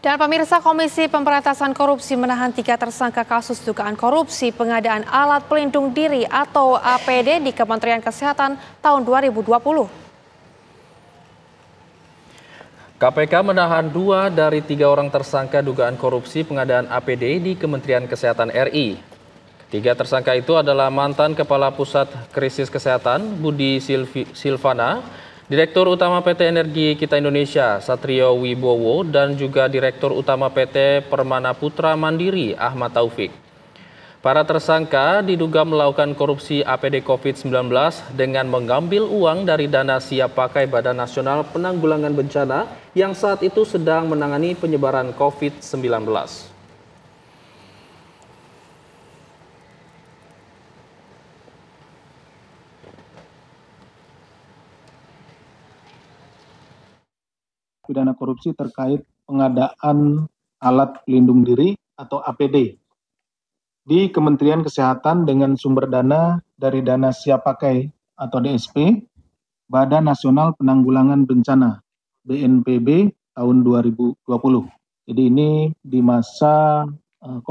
Dan pemirsa Komisi Pemberantasan Korupsi menahan tiga tersangka kasus dugaan korupsi pengadaan alat pelindung diri atau APD di Kementerian Kesehatan tahun 2020. KPK menahan dua dari tiga orang tersangka dugaan korupsi pengadaan APD di Kementerian Kesehatan RI. Tiga tersangka itu adalah mantan Kepala Pusat Krisis Kesehatan Budi Silvi Silvana, Direktur Utama PT Energi Kita Indonesia Satrio Wibowo dan juga Direktur Utama PT Permana Putra Mandiri Ahmad Taufik. Para tersangka diduga melakukan korupsi APD COVID-19 dengan mengambil uang dari dana siap pakai Badan Nasional Penanggulangan Bencana yang saat itu sedang menangani penyebaran COVID-19. pidana korupsi terkait pengadaan alat pelindung diri atau APD di Kementerian Kesehatan dengan sumber dana dari dana siap pakai atau DSP Badan Nasional Penanggulangan Bencana BNPB tahun 2020. Jadi ini di masa eh,